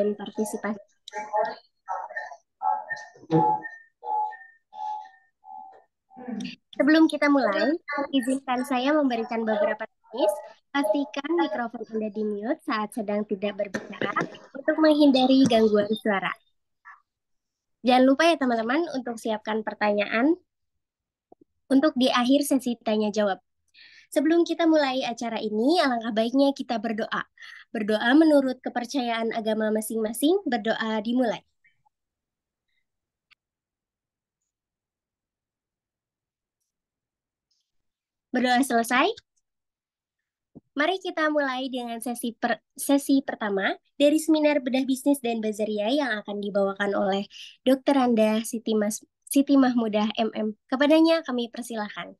dan partisipasi. Sebelum kita mulai, izinkan saya memberikan beberapa tips. Pastikan mikrofon Anda di mute saat sedang tidak berbicara untuk menghindari gangguan suara. Jangan lupa ya teman-teman untuk siapkan pertanyaan untuk di akhir sesi tanya jawab. Sebelum kita mulai acara ini, alangkah baiknya kita berdoa. Berdoa menurut kepercayaan agama masing-masing, berdoa dimulai. Berdoa selesai? Mari kita mulai dengan sesi per, sesi pertama dari seminar bedah bisnis dan bazaria yang akan dibawakan oleh Dr. Anda Siti Mas Siti Mahmudah MM. Kepadanya kami persilahkan.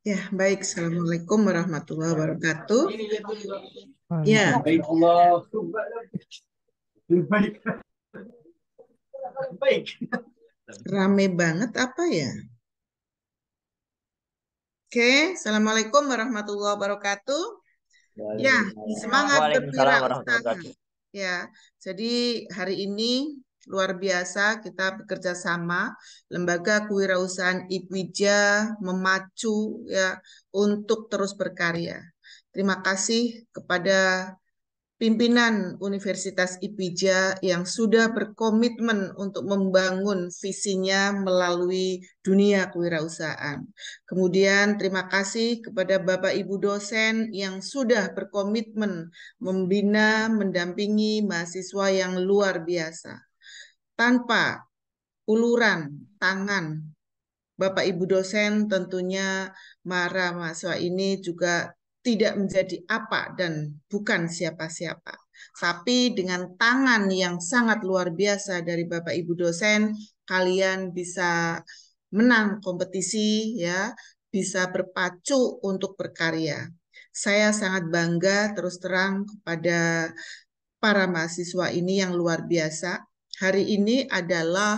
Ya, baik. Assalamualaikum warahmatullahi wabarakatuh. Ya. Baik. Rame banget apa ya? Oke, Assalamualaikum warahmatullahi wabarakatuh. Ya, semangat berwirausaha. Ya, jadi hari ini luar biasa kita bekerja sama lembaga kewirausahaan Ipwija memacu ya untuk terus berkarya. Terima kasih kepada pimpinan Universitas IPIJA yang sudah berkomitmen untuk membangun visinya melalui dunia kewirausahaan. Kemudian terima kasih kepada Bapak Ibu dosen yang sudah berkomitmen membina, mendampingi mahasiswa yang luar biasa tanpa uluran tangan Bapak Ibu dosen tentunya para mahasiswa ini juga tidak menjadi apa dan bukan siapa-siapa. Tapi dengan tangan yang sangat luar biasa dari Bapak Ibu dosen, kalian bisa menang kompetisi ya, bisa berpacu untuk berkarya. Saya sangat bangga terus terang kepada para mahasiswa ini yang luar biasa hari ini adalah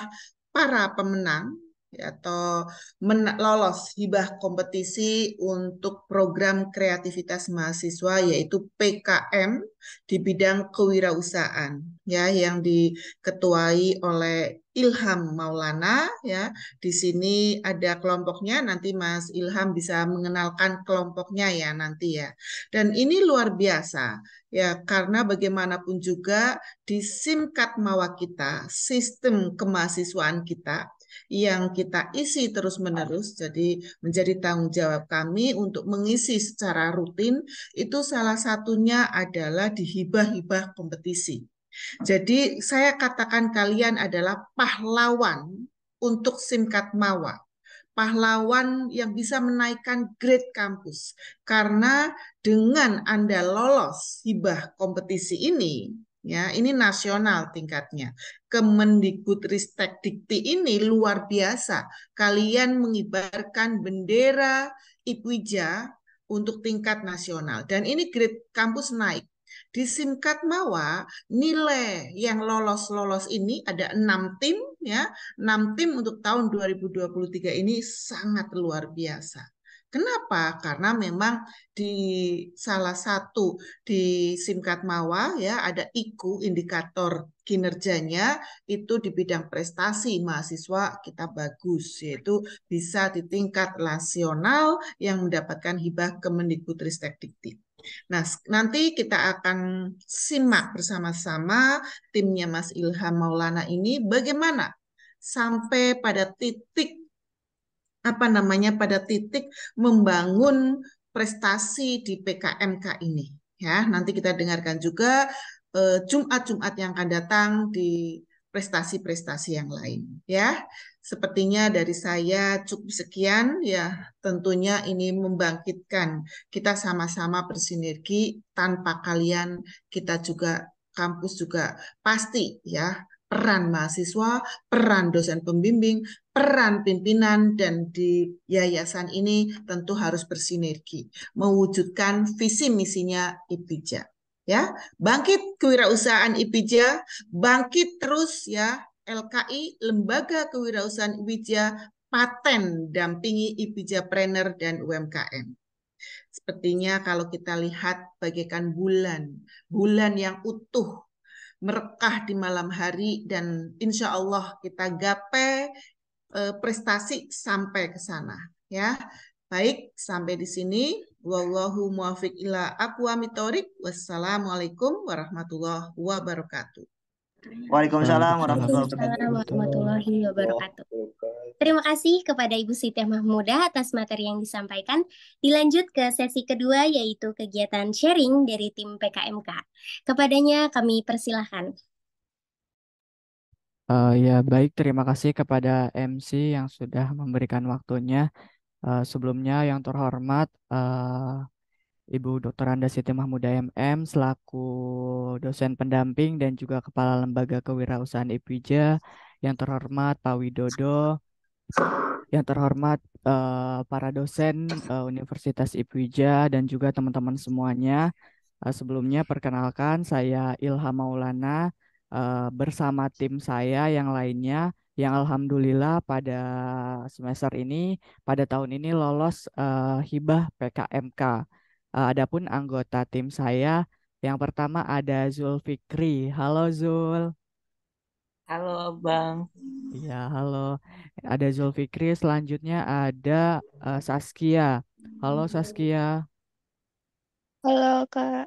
para pemenang ya, atau men lolos hibah kompetisi untuk program kreativitas mahasiswa yaitu PKM di bidang kewirausahaan ya yang diketuai oleh Ilham Maulana ya. Di sini ada kelompoknya nanti Mas Ilham bisa mengenalkan kelompoknya ya nanti ya. Dan ini luar biasa ya karena bagaimanapun juga di SIMKAT Mawa kita, sistem kemahasiswaan kita yang kita isi terus-menerus jadi menjadi tanggung jawab kami untuk mengisi secara rutin itu salah satunya adalah di hibah-hibah kompetisi jadi saya katakan kalian adalah pahlawan untuk Simkat Mawa. Pahlawan yang bisa menaikkan grade kampus. Karena dengan Anda lolos hibah kompetisi ini, ya ini nasional tingkatnya Ristek Dikti ini luar biasa kalian mengibarkan bendera IPWIJA untuk tingkat nasional dan ini grade kampus naik di Simkat Mawa, nilai yang lolos-lolos ini ada enam tim ya, enam tim untuk tahun 2023 ini sangat luar biasa. Kenapa? Karena memang di salah satu di Simkat Mawa ya ada IKU indikator kinerjanya itu di bidang prestasi mahasiswa kita bagus yaitu bisa di tingkat nasional yang mendapatkan hibah Kemendikbudristek Dikti. Nah, nanti kita akan simak bersama-sama timnya Mas Ilham Maulana ini bagaimana sampai pada titik apa namanya pada titik membangun prestasi di PKMK ini ya. Nanti kita dengarkan juga eh, Jumat-Jumat yang akan datang di prestasi-prestasi yang lain ya. Sepertinya dari saya cukup sekian ya. Tentunya ini membangkitkan kita sama-sama bersinergi tanpa kalian kita juga kampus juga pasti ya peran mahasiswa, peran dosen pembimbing, peran pimpinan dan di yayasan ini tentu harus bersinergi mewujudkan visi misinya IPJA ya bangkit kewirausahaan IPJ bangkit terus ya LKI lembaga kewirausahaan IPJ paten dampingi IPJ Prener dan UMKM Sepertinya kalau kita lihat bagaikan bulan, bulan yang utuh, merekah di malam hari dan insya Allah kita gapai eh, prestasi sampai ke sana. Ya, baik sampai di sini. Wallahu muafiq ila aqwamit Wassalamualaikum warahmatullahi wabarakatuh. Waalaikumsalam warahmatullahi wabarakatuh. Terima kasih kepada Ibu Siti Mahmuda atas materi yang disampaikan. Dilanjut ke sesi kedua yaitu kegiatan sharing dari tim PKMK. Kepadanya kami persilahkan. Uh, ya baik, terima kasih kepada MC yang sudah memberikan waktunya. Uh, sebelumnya yang terhormat uh, Ibu Dr. Anda Siti Mahmuda MM selaku dosen pendamping dan juga Kepala Lembaga Kewirausahaan ipuja yang terhormat Pak Widodo, yang terhormat uh, para dosen uh, Universitas ipuja dan juga teman-teman semuanya. Uh, sebelumnya perkenalkan saya Ilham Maulana uh, bersama tim saya yang lainnya yang alhamdulillah pada semester ini pada tahun ini lolos uh, hibah PKMK. Uh, eh, adapun anggota tim saya yang pertama ada Zulfikri. Halo Zul. Halo Bang. Iya, halo. Ada Zulfikri, selanjutnya ada uh, Saskia. Halo Saskia. Halo Kak.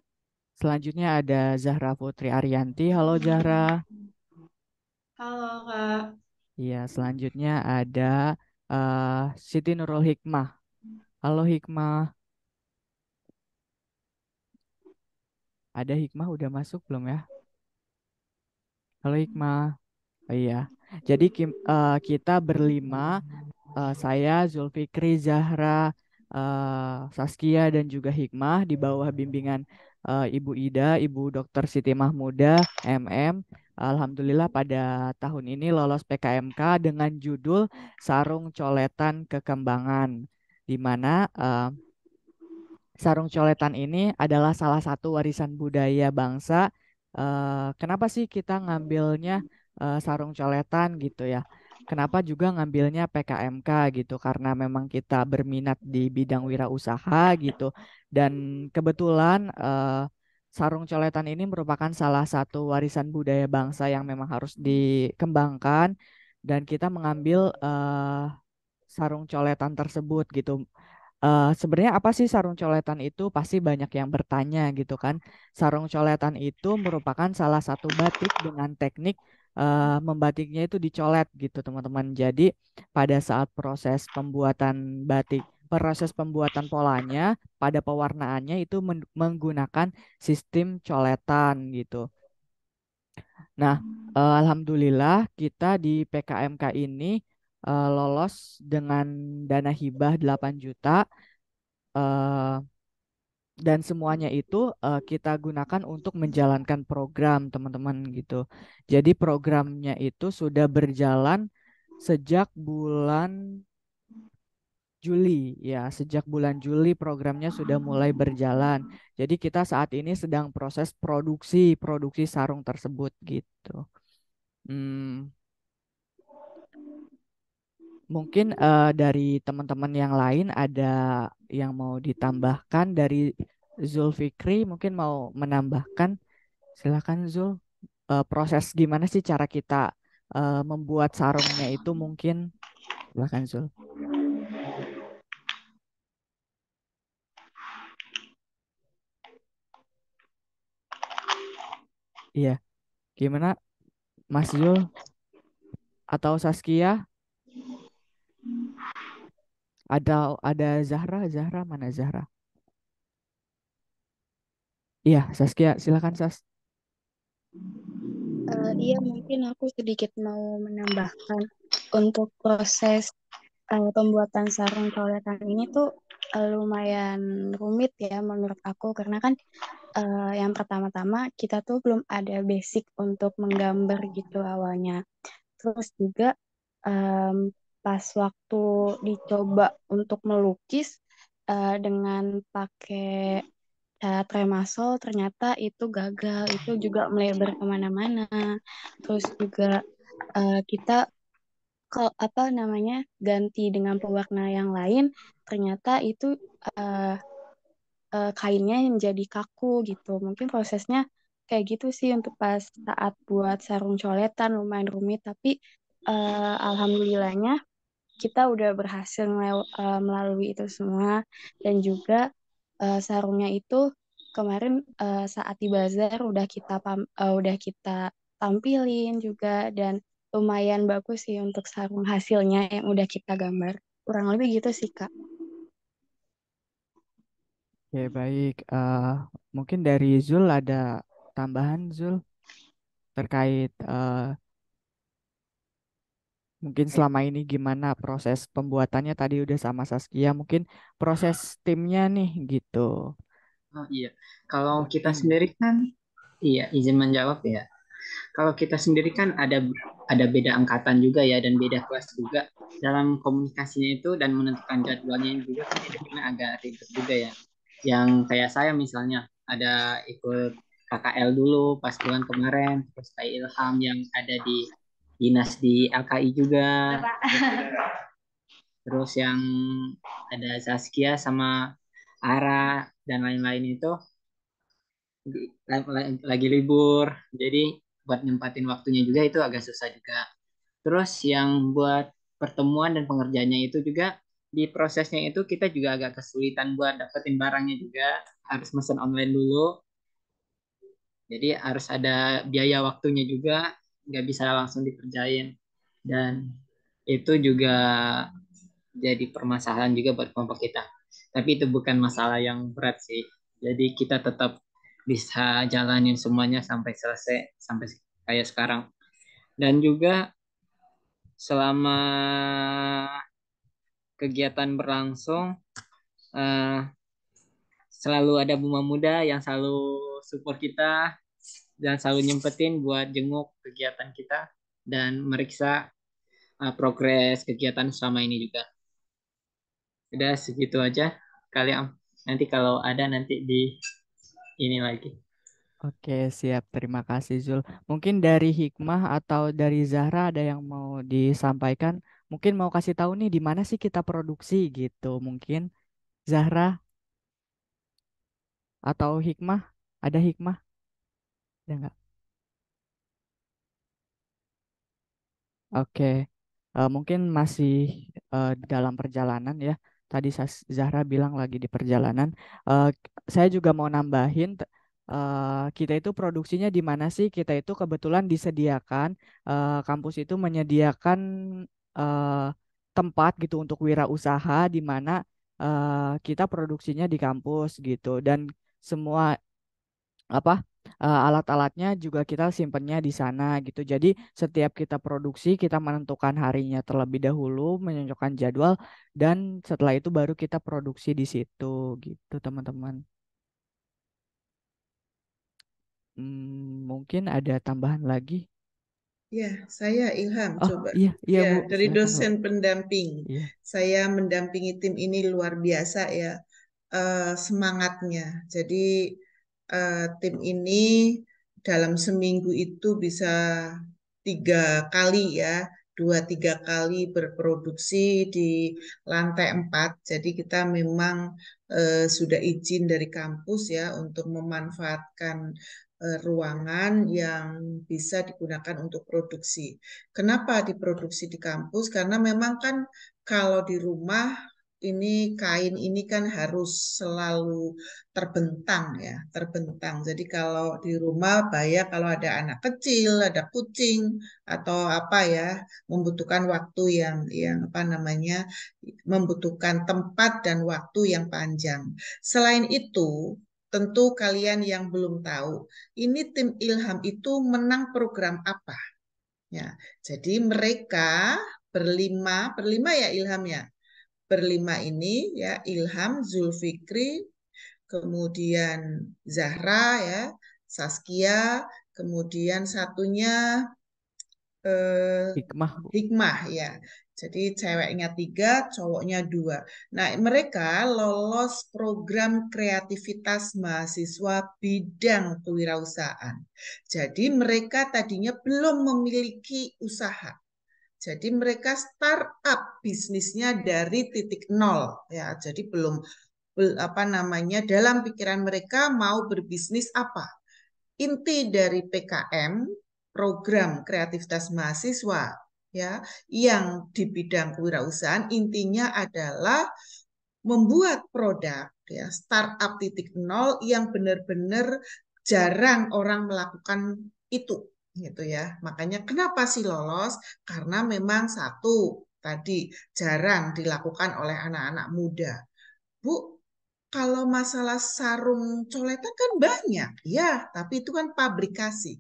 Selanjutnya ada Zahra Putri Arianti. Halo Zahra. Halo Kak. Iya, selanjutnya ada eh, Siti Nurul Hikmah. Halo Hikmah. Ada Hikmah udah masuk belum ya? Halo Hikmah. Oh iya. Jadi kim, eh, kita berlima, eh, saya Zulfikri Zahra, eh, Saskia dan juga Hikmah di bawah bimbingan eh, Ibu Ida, Ibu Dr. Siti Mahmuda, MM Alhamdulillah pada tahun ini lolos PKMK dengan judul Sarung Coletan Kekembangan, di mana uh, sarung coletan ini adalah salah satu warisan budaya bangsa. Uh, kenapa sih kita ngambilnya uh, sarung coletan gitu ya? Kenapa juga ngambilnya PKMK gitu? Karena memang kita berminat di bidang wirausaha gitu, dan kebetulan uh, sarung coletan ini merupakan salah satu warisan budaya bangsa yang memang harus dikembangkan dan kita mengambil uh, sarung coletan tersebut gitu. Uh, sebenarnya apa sih sarung coletan itu? Pasti banyak yang bertanya gitu kan. Sarung coletan itu merupakan salah satu batik dengan teknik uh, membatiknya itu dicolet gitu teman-teman. Jadi pada saat proses pembuatan batik proses pembuatan polanya pada pewarnaannya itu menggunakan sistem coletan gitu. Nah, uh, alhamdulillah kita di PKMK ini uh, lolos dengan dana hibah 8 juta uh, dan semuanya itu uh, kita gunakan untuk menjalankan program teman-teman gitu. Jadi programnya itu sudah berjalan sejak bulan Juli ya sejak bulan Juli programnya sudah mulai berjalan. Jadi kita saat ini sedang proses produksi produksi sarung tersebut gitu. Hmm. Mungkin uh, dari teman-teman yang lain ada yang mau ditambahkan dari Zulfikri mungkin mau menambahkan. Silakan Zul. Uh, proses gimana sih cara kita uh, membuat sarungnya itu mungkin silakan Zul. Iya. Gimana Mas Yul atau Saskia? Ada ada Zahra, Zahra mana Zahra? Iya, Saskia, silakan Sas. Uh, iya, mungkin aku sedikit mau menambahkan untuk proses uh, pembuatan sarung coletan ini tuh Eh, lumayan rumit ya menurut aku karena kan uh, yang pertama-tama kita tuh belum ada basic untuk menggambar gitu awalnya. Terus juga um, pas waktu dicoba untuk melukis uh, dengan pakai cat remasol ternyata itu gagal itu juga melebar kemana-mana terus juga uh, kita kalau apa namanya ganti dengan pewarna yang lain ternyata itu uh, uh, kainnya menjadi kaku gitu mungkin prosesnya kayak gitu sih untuk pas saat buat sarung coletan lumayan rumit tapi uh, alhamdulillahnya kita udah berhasil uh, melalui itu semua dan juga uh, sarungnya itu kemarin uh, saat di bazar udah kita pam uh, udah kita tampilin juga dan lumayan bagus sih untuk sarung hasilnya yang udah kita gambar. Kurang lebih gitu sih, Kak. Oke, baik. Uh, mungkin dari Zul ada tambahan, Zul, terkait uh, mungkin selama ini gimana proses pembuatannya tadi udah sama Saskia, mungkin proses timnya nih gitu. Oh iya, kalau kita hmm. sendiri kan, iya izin menjawab ya kalau kita sendiri kan ada ada beda angkatan juga ya dan beda kelas juga dalam komunikasinya itu dan menentukan jadwalnya juga kan jadinya agak ribet juga ya. Yang kayak saya misalnya ada ikut KKL dulu pas bulan kemarin terus kayak Ilham yang ada di dinas di LKI juga. Terus yang ada Zaskia sama Ara dan lain-lain itu lagi libur. Jadi buat nyempatin waktunya juga itu agak susah juga. Terus yang buat pertemuan dan pengerjaannya itu juga di prosesnya itu kita juga agak kesulitan buat dapetin barangnya juga harus mesen online dulu. Jadi harus ada biaya waktunya juga nggak bisa langsung dikerjain dan itu juga jadi permasalahan juga buat kelompok kita. Tapi itu bukan masalah yang berat sih. Jadi kita tetap bisa jalanin semuanya sampai selesai sampai kayak sekarang dan juga selama kegiatan berlangsung uh, selalu ada Buma Muda yang selalu support kita dan selalu nyempetin buat jenguk kegiatan kita dan meriksa uh, progres kegiatan selama ini juga. Udah segitu aja kalian. Nanti kalau ada nanti di ini lagi. Oke, siap. Terima kasih Zul. Mungkin dari Hikmah atau dari Zahra ada yang mau disampaikan? Mungkin mau kasih tahu nih di mana sih kita produksi gitu. Mungkin Zahra atau Hikmah? Ada Hikmah? Ada nggak? Oke, uh, mungkin masih uh, dalam perjalanan ya tadi Zahra bilang lagi di perjalanan. Uh, saya juga mau nambahin uh, kita itu produksinya di mana sih? Kita itu kebetulan disediakan uh, kampus itu menyediakan uh, tempat gitu untuk wirausaha di mana uh, kita produksinya di kampus gitu dan semua apa uh, alat-alatnya juga kita simpennya di sana gitu. Jadi setiap kita produksi kita menentukan harinya terlebih dahulu, menyocokkan jadwal dan setelah itu baru kita produksi di situ gitu teman-teman. Hmm, mungkin ada tambahan lagi. Ya, saya Ilham oh, coba. Iya, iya, ya, Bu. dari dosen pendamping. Iya. Saya mendampingi tim ini luar biasa ya uh, semangatnya. Jadi Eh, tim ini dalam seminggu itu bisa tiga kali ya dua tiga kali berproduksi di lantai empat. Jadi kita memang uh, sudah izin dari kampus ya untuk memanfaatkan eh, ruangan yang bisa digunakan untuk produksi. Kenapa diproduksi di kampus? Karena memang kan kalau di rumah ini kain ini kan harus selalu terbentang ya, terbentang. Jadi kalau di rumah bahaya kalau ada anak kecil, ada kucing atau apa ya, membutuhkan waktu yang yang apa namanya, membutuhkan tempat dan waktu yang panjang. Selain itu, tentu kalian yang belum tahu, ini tim Ilham itu menang program apa? Ya, jadi mereka berlima, berlima ya Ilham ya, berlima ini ya Ilham, Zulfikri, kemudian Zahra ya, Saskia, kemudian satunya eh, Hikmah. Hikmah ya. Jadi ceweknya tiga, cowoknya dua. Nah mereka lolos program kreativitas mahasiswa bidang kewirausahaan. Jadi mereka tadinya belum memiliki usaha jadi mereka startup bisnisnya dari titik nol ya. Jadi belum apa namanya dalam pikiran mereka mau berbisnis apa. Inti dari PKM program kreativitas mahasiswa ya yang di bidang kewirausahaan intinya adalah membuat produk ya startup titik nol yang benar-benar jarang orang melakukan itu gitu ya. Makanya kenapa sih lolos? Karena memang satu tadi jarang dilakukan oleh anak-anak muda. Bu, kalau masalah sarung coletan kan banyak ya, tapi itu kan pabrikasi.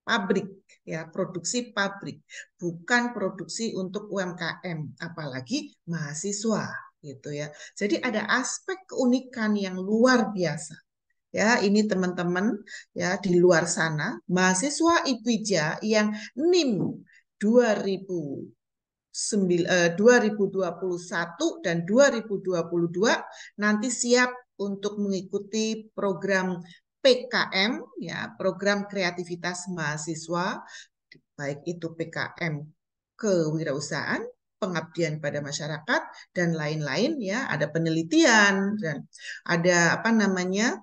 Pabrik ya, produksi pabrik, bukan produksi untuk UMKM, apalagi mahasiswa gitu ya. Jadi ada aspek keunikan yang luar biasa ya ini teman-teman ya di luar sana mahasiswa IPIJA yang NIM 2000 2021 eh, dan 2022 nanti siap untuk mengikuti program PKM ya program kreativitas mahasiswa baik itu PKM kewirausahaan pengabdian pada masyarakat dan lain-lain ya ada penelitian dan ada apa namanya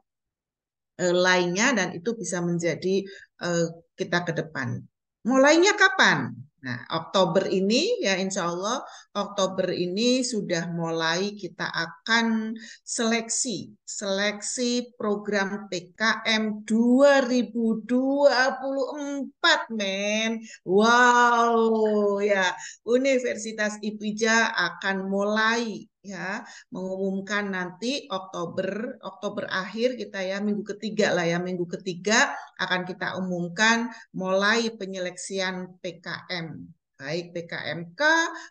Eh, lainnya dan itu bisa menjadi uh, kita ke depan. Mulainya kapan? Nah, Oktober ini ya insya Allah Oktober ini sudah mulai kita akan seleksi seleksi program PKM 2024 men. Wow ya Universitas IPIJA akan mulai ya mengumumkan nanti Oktober Oktober akhir kita ya minggu ketiga lah ya minggu ketiga akan kita umumkan mulai penyeleksian PKM baik PKMK,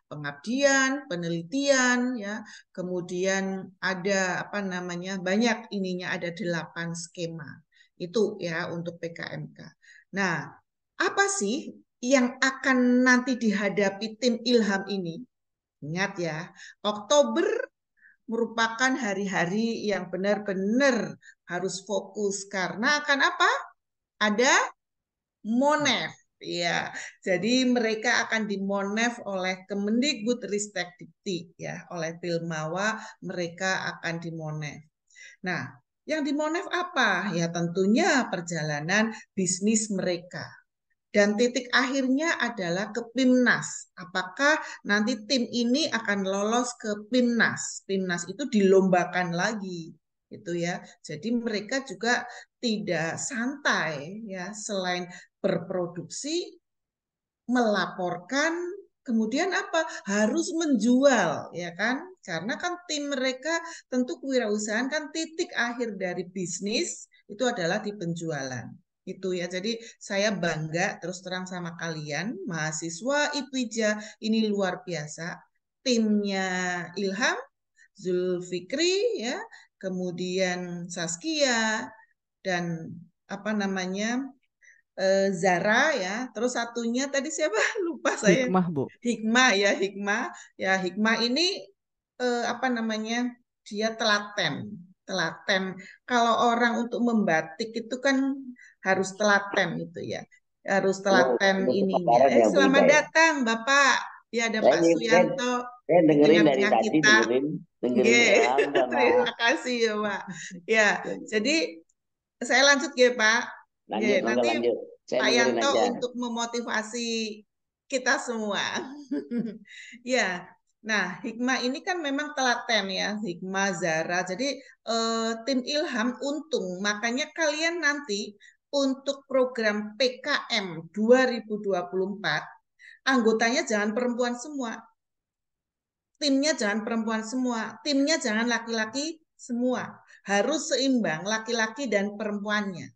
pengabdian, penelitian, ya, kemudian ada apa namanya banyak ininya ada delapan skema itu ya untuk PKMK. Nah, apa sih yang akan nanti dihadapi tim Ilham ini? Ingat ya, Oktober merupakan hari-hari yang benar-benar harus fokus karena akan apa? Ada Monef. Ya, jadi mereka akan dimonef oleh Kemendikbud Ristek Dikti ya, oleh Pilmawa mereka akan dimonef. Nah, yang dimonef apa? Ya tentunya perjalanan bisnis mereka dan titik akhirnya adalah ke PIMNAS. Apakah nanti tim ini akan lolos ke PIMNAS? PIMNAS itu dilombakan lagi gitu ya. Jadi mereka juga tidak santai ya selain berproduksi melaporkan kemudian apa harus menjual ya kan karena kan tim mereka tentu kewirausahaan kan titik akhir dari bisnis itu adalah di penjualan gitu ya. Jadi saya bangga terus terang sama kalian mahasiswa IPIJA ini luar biasa. Timnya Ilham, Zulfikri ya, kemudian Saskia dan apa namanya eh, Zara ya, terus satunya tadi siapa lupa saya. Hikmah bu. Hikmah ya Hikmah ya Hikmah ini eh, apa namanya dia telaten telaten. Kalau orang untuk membatik itu kan harus telaten itu ya harus iya, telaten oh, ininya eh, selamat ya. datang bapak ya ada saya Pak Suyanto saya dengerin dari tadi kita. dengerin dengerin yeah. Ya, terima kasih ya Pak ya jadi saya lanjut ya Pak lanjut, ya, nanti lanjut. Pak Yanto aja. untuk memotivasi kita semua ya Nah, hikmah ini kan memang telaten ya, hikmah Zara. Jadi eh, tim Ilham untung, makanya kalian nanti untuk program PKM 2024, anggotanya jangan perempuan semua. Timnya jangan perempuan semua, timnya jangan laki-laki semua. Harus seimbang laki-laki dan perempuannya.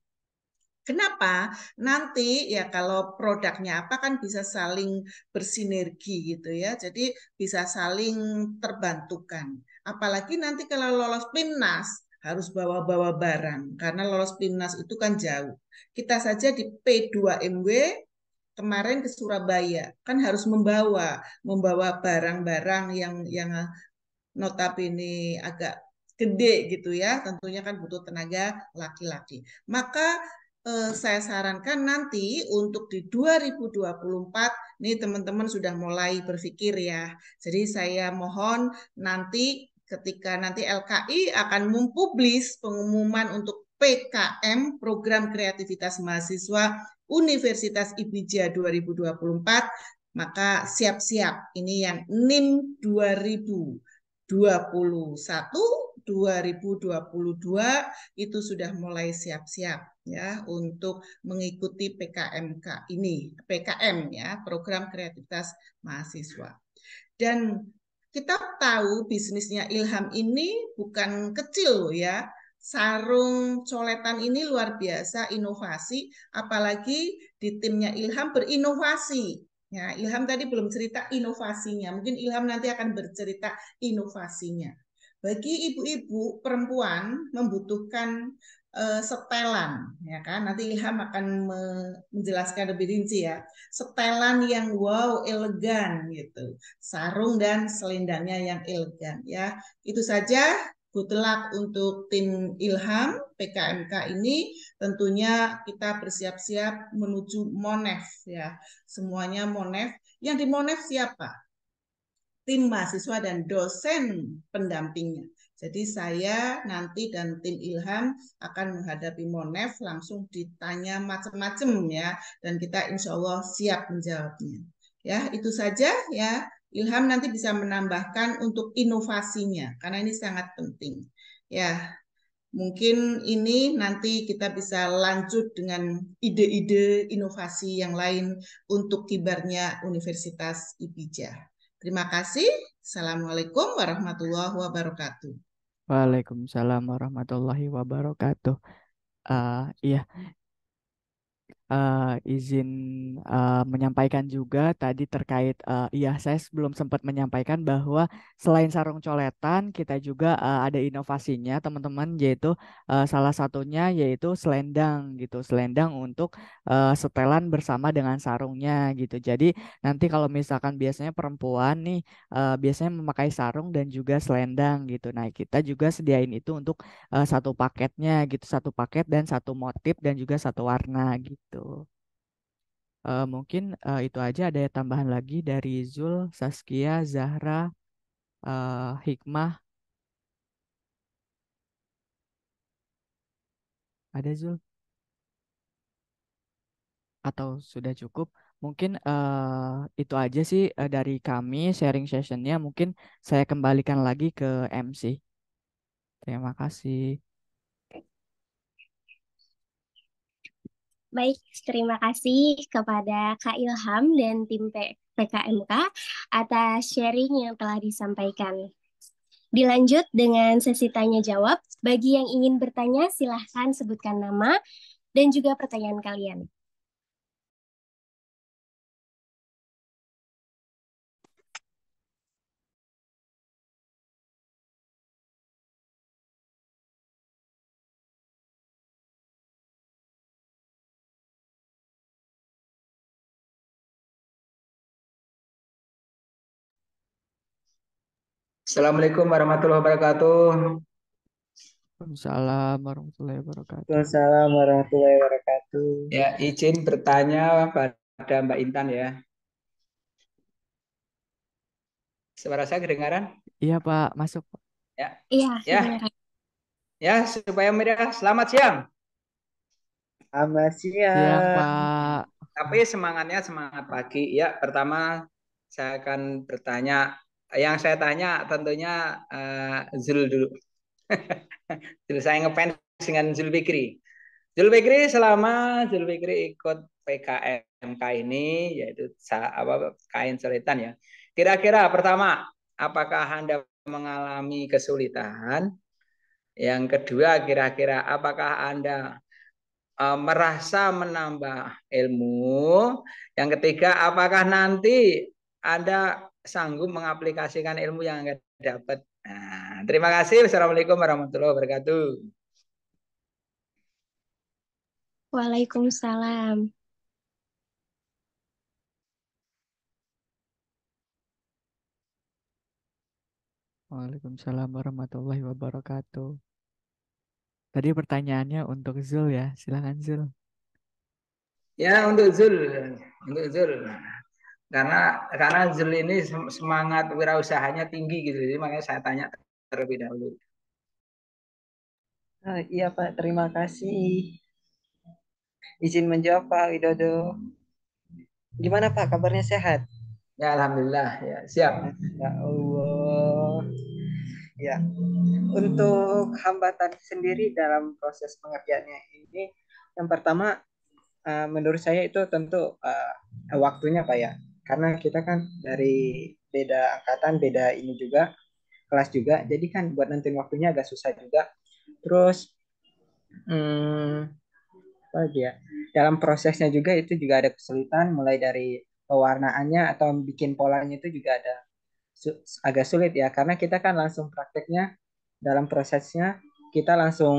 Kenapa? Nanti ya kalau produknya apa kan bisa saling bersinergi gitu ya. Jadi bisa saling terbantukan. Apalagi nanti kalau lolos PIMNAS, harus bawa-bawa barang karena lolos PIMNAS itu kan jauh. Kita saja di P2MW kemarin ke Surabaya kan harus membawa membawa barang-barang yang yang notabene agak gede gitu ya, tentunya kan butuh tenaga laki-laki. Maka eh, saya sarankan nanti untuk di 2024 nih teman-teman sudah mulai berpikir ya. Jadi saya mohon nanti ketika nanti LKI akan mempublis pengumuman untuk PKM Program Kreativitas Mahasiswa Universitas Ibija 2024 maka siap-siap ini yang NIM 2021 2022 itu sudah mulai siap-siap ya untuk mengikuti PKMK ini PKM ya program kreativitas mahasiswa dan kita tahu bisnisnya Ilham ini bukan kecil loh ya. Sarung coletan ini luar biasa inovasi, apalagi di timnya Ilham berinovasi. Ya, Ilham tadi belum cerita inovasinya. Mungkin Ilham nanti akan bercerita inovasinya. Bagi ibu-ibu perempuan membutuhkan Eh, setelan ya kan nanti Ilham akan menjelaskan lebih rinci ya setelan yang wow elegan gitu sarung dan selendangnya yang elegan ya itu saja good luck untuk tim Ilham PKMK ini tentunya kita bersiap-siap menuju Monef ya semuanya Monef yang di Monef siapa tim mahasiswa dan dosen pendampingnya jadi saya nanti dan tim Ilham akan menghadapi Monef langsung ditanya macam-macam ya dan kita insya Allah siap menjawabnya. Ya itu saja ya Ilham nanti bisa menambahkan untuk inovasinya karena ini sangat penting. Ya mungkin ini nanti kita bisa lanjut dengan ide-ide inovasi yang lain untuk kibarnya Universitas Ibijah. Terima kasih. Assalamualaikum warahmatullahi wabarakatuh. Waalaikumsalam warahmatullahi wabarakatuh. Uh, iya, uh, izin uh, menyampaikan juga tadi terkait uh, ya saya belum sempat menyampaikan bahwa selain sarung coletan kita juga uh, ada inovasinya teman-teman yaitu uh, salah satunya yaitu selendang gitu selendang untuk uh, setelan bersama dengan sarungnya gitu jadi nanti kalau misalkan biasanya perempuan nih uh, biasanya memakai sarung dan juga selendang gitu nah kita juga sediain itu untuk uh, satu paketnya gitu satu paket dan satu motif dan juga satu warna gitu gitu. Uh, mungkin uh, itu aja ada tambahan lagi dari Zul, Saskia, Zahra, uh, Hikmah. Ada Zul? Atau sudah cukup? Mungkin uh, itu aja sih uh, dari kami sharing sessionnya. Mungkin saya kembalikan lagi ke MC. Terima kasih. Baik, terima kasih kepada Kak Ilham dan tim PKMK atas sharing yang telah disampaikan. Dilanjut dengan sesi tanya jawab. Bagi yang ingin bertanya, silahkan sebutkan nama dan juga pertanyaan kalian. Assalamualaikum warahmatullahi wabarakatuh. Assalamualaikum warahmatullahi wabarakatuh. Assalamualaikum warahmatullahi wabarakatuh. Ya, izin bertanya pada Mbak Intan ya. Suara saya kedengaran? Iya, Pak. Masuk. Ya. Iya. Ya. Ya, supaya mereka selamat siang. Selamat siang. Siang, Pak. Tapi semangatnya semangat pagi. Ya, pertama saya akan bertanya yang saya tanya tentunya uh, Zul dulu. Zul saya ngefans dengan Zul Bikri. Zul Bikri selama Zul Bikri ikut PKMK ini yaitu apa kain selitan ya. Kira-kira pertama, apakah Anda mengalami kesulitan? Yang kedua, kira-kira apakah Anda eh, merasa menambah ilmu? Yang ketiga, apakah nanti anda sanggup mengaplikasikan ilmu yang Anda dapat. Nah, terima kasih. Assalamualaikum warahmatullahi wabarakatuh. Waalaikumsalam. Waalaikumsalam warahmatullahi wabarakatuh. Tadi pertanyaannya untuk Zul ya, Silakan Zul. Ya untuk Zul, untuk Zul karena karena Zul ini semangat wirausahanya tinggi gitu jadi makanya saya tanya terlebih dahulu. Uh, iya Pak, terima kasih. Izin menjawab Pak Widodo. Gimana Pak kabarnya sehat? Ya alhamdulillah ya siap. Ya Allah. Ya. Untuk hambatan sendiri dalam proses pengerjaannya ini yang pertama ah, menurut saya itu tentu ah, waktunya Pak ya karena kita kan dari beda angkatan beda ini juga kelas juga jadi kan buat nentuin waktunya agak susah juga terus hmm, apa lagi ya dalam prosesnya juga itu juga ada kesulitan mulai dari pewarnaannya atau bikin polanya itu juga ada agak sulit ya karena kita kan langsung prakteknya dalam prosesnya kita langsung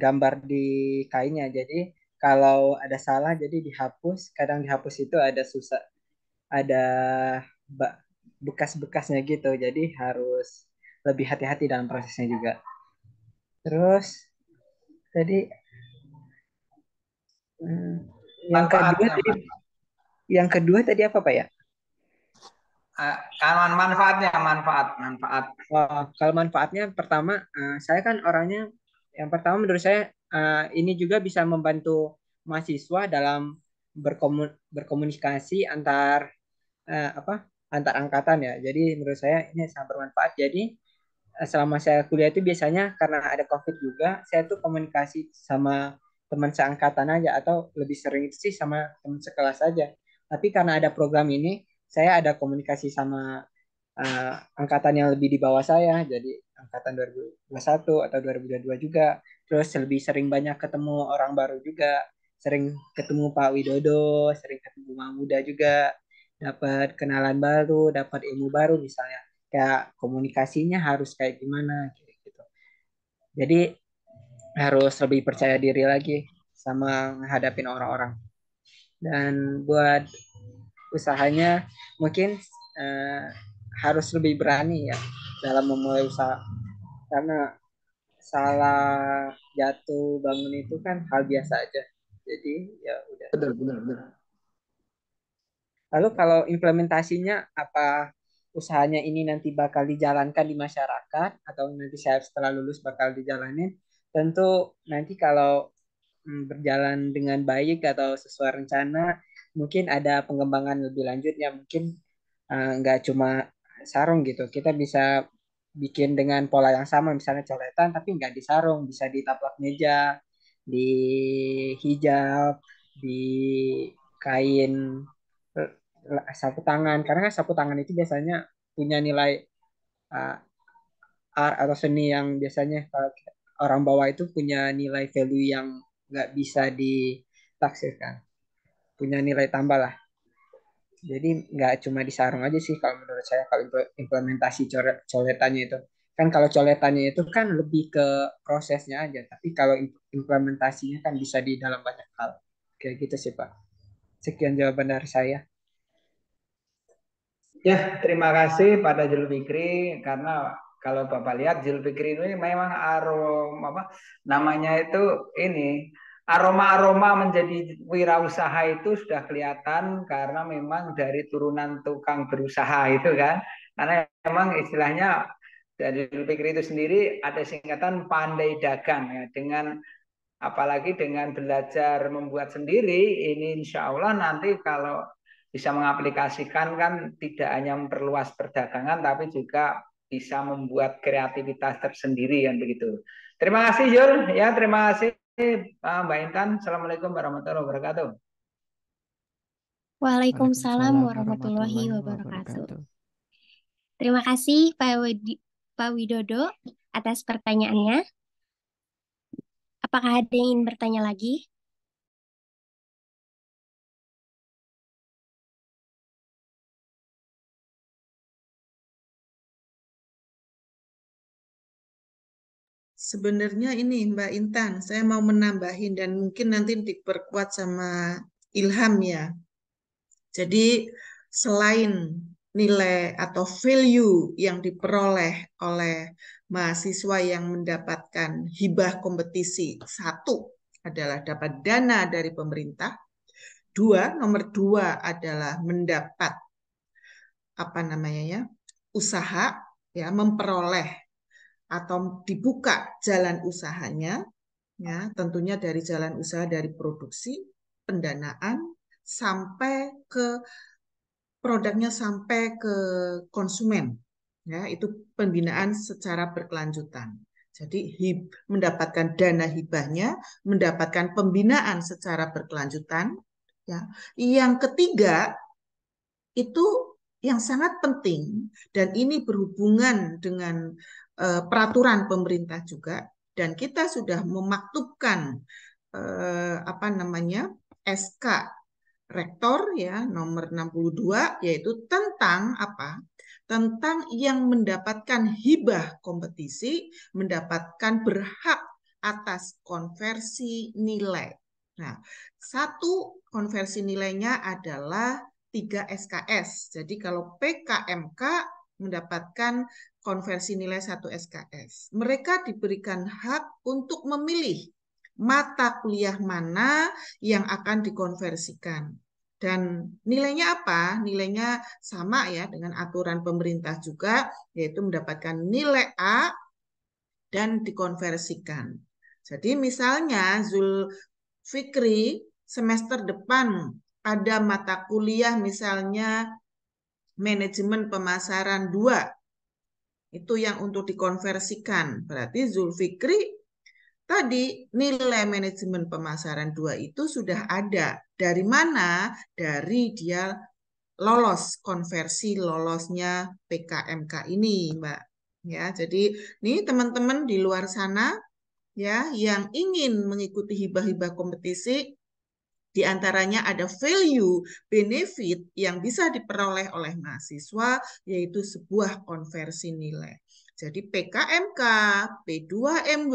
gambar di kainnya jadi kalau ada salah jadi dihapus kadang dihapus itu ada susah ada bekas-bekasnya gitu jadi harus lebih hati-hati dalam prosesnya juga terus tadi hmm, yang kedua tadi yang kedua tadi apa pak ya kalau manfaatnya manfaat manfaat oh, kalau manfaatnya pertama eh, saya kan orangnya yang pertama menurut saya eh, ini juga bisa membantu mahasiswa dalam berkomun berkomunikasi antar uh, apa antar angkatan ya. Jadi menurut saya ini sangat bermanfaat. Jadi eh, selama saya kuliah itu biasanya karena ada covid juga, saya tuh komunikasi sama teman seangkatan aja atau lebih sering itu sih sama teman sekelas aja. Tapi karena ada program ini, saya ada komunikasi sama uh, angkatan yang lebih di bawah saya, jadi angkatan 2021 atau 2022 juga. Terus lebih sering banyak ketemu orang baru juga, sering ketemu Pak Widodo, sering ketemu Mamuda juga dapat kenalan baru, dapat ilmu baru misalnya. Kayak komunikasinya harus kayak gimana gitu. Jadi harus lebih percaya diri lagi sama menghadapin orang-orang. Dan buat usahanya mungkin uh, harus lebih berani ya dalam memulai usaha. Karena salah jatuh bangun itu kan hal biasa aja. Jadi ya udah. Benar, benar, benar Lalu kalau implementasinya apa usahanya ini nanti bakal dijalankan di masyarakat atau nanti saya setelah lulus bakal dijalanin, tentu nanti kalau hmm, berjalan dengan baik atau sesuai rencana mungkin ada pengembangan lebih lanjutnya mungkin eh, nggak uh, cuma sarung gitu kita bisa bikin dengan pola yang sama misalnya coretan tapi nggak di sarung bisa di taplak meja di hijab di kain eh, sapu tangan karena kan sapu tangan itu biasanya punya nilai uh, art atau seni yang biasanya orang bawah itu punya nilai value yang nggak bisa ditaksirkan punya nilai tambah lah jadi nggak cuma di sarung aja sih kalau menurut saya kalau implementasi coret coletannya itu kan kalau coletannya itu kan lebih ke prosesnya aja tapi kalau implementasinya kan bisa di dalam banyak hal kayak gitu sih pak sekian jawaban dari saya Ya, terima kasih pada Jul Fikri karena kalau Bapak lihat Jul Fikri ini memang aroma apa namanya itu ini aroma-aroma menjadi wirausaha itu sudah kelihatan karena memang dari turunan tukang berusaha itu kan. Karena memang istilahnya dari Jul itu sendiri ada singkatan pandai dagang ya dengan apalagi dengan belajar membuat sendiri ini insya Allah nanti kalau bisa mengaplikasikan kan tidak hanya memperluas perdagangan tapi juga bisa membuat kreativitas tersendiri yang begitu. Terima kasih Yul, ya terima kasih Mbak Intan. Assalamualaikum warahmatullahi wabarakatuh. Waalaikumsalam warahmatullahi wabarakatuh. Terima kasih Pak Widodo atas pertanyaannya. Apakah ada yang ingin bertanya lagi? Sebenarnya ini Mbak Intan, saya mau menambahin dan mungkin nanti diperkuat sama Ilham ya. Jadi selain nilai atau value yang diperoleh oleh mahasiswa yang mendapatkan hibah kompetisi satu adalah dapat dana dari pemerintah dua nomor dua adalah mendapat apa namanya ya usaha ya memperoleh atau dibuka jalan usahanya hmm. ya tentunya dari jalan usaha dari produksi pendanaan sampai ke produknya sampai ke konsumen ya itu pembinaan secara berkelanjutan jadi hib, mendapatkan dana hibahnya, mendapatkan pembinaan secara berkelanjutan. Ya. Yang ketiga itu yang sangat penting dan ini berhubungan dengan Eh, peraturan pemerintah juga dan kita sudah memaktubkan eh, apa namanya SK rektor ya nomor 62 yaitu tentang apa? Tentang yang mendapatkan hibah kompetisi mendapatkan berhak atas konversi nilai. Nah, satu konversi nilainya adalah 3 SKS. Jadi kalau PKMK mendapatkan konversi nilai 1 SKS. Mereka diberikan hak untuk memilih mata kuliah mana yang akan dikonversikan. Dan nilainya apa? Nilainya sama ya dengan aturan pemerintah juga, yaitu mendapatkan nilai A dan dikonversikan. Jadi misalnya Zul Fikri semester depan ada mata kuliah misalnya manajemen pemasaran 2 itu yang untuk dikonversikan. Berarti Zulfikri tadi nilai manajemen pemasaran dua itu sudah ada. Dari mana? Dari dia lolos konversi lolosnya PKMK ini, Mbak. Ya, jadi nih teman-teman di luar sana ya yang ingin mengikuti hibah-hibah kompetisi di antaranya ada value, benefit yang bisa diperoleh oleh mahasiswa, yaitu sebuah konversi nilai. Jadi PKMK, P2MW,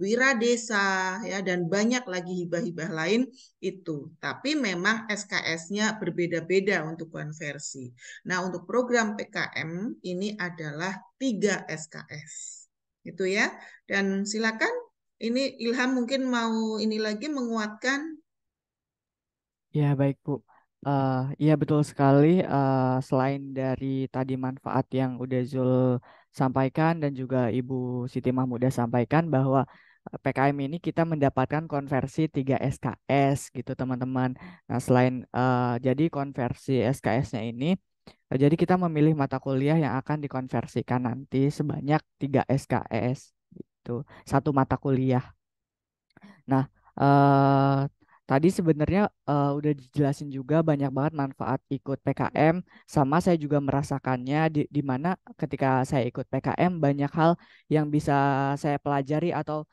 Wira Desa, ya dan banyak lagi hibah-hibah lain itu. Tapi memang SKS-nya berbeda-beda untuk konversi. Nah, untuk program PKM ini adalah 3 SKS. Gitu ya. Dan silakan ini Ilham mungkin mau ini lagi menguatkan Ya, baik, Bu. Eh, ya, betul sekali. Eh, selain dari tadi manfaat yang udah Zul sampaikan dan juga Ibu Siti Mahmuda sampaikan bahwa eh, PKM ini kita mendapatkan konversi 3 SKS gitu, teman-teman. Nah, selain eh, jadi konversi SKS-nya ini uh, jadi kita memilih mata kuliah yang akan dikonversikan nanti sebanyak 3 SKS gitu, satu mata kuliah. Nah, eh Tadi sebenarnya uh, udah dijelasin juga banyak banget manfaat ikut PKM, sama saya juga merasakannya di, di mana ketika saya ikut PKM banyak hal yang bisa saya pelajari atau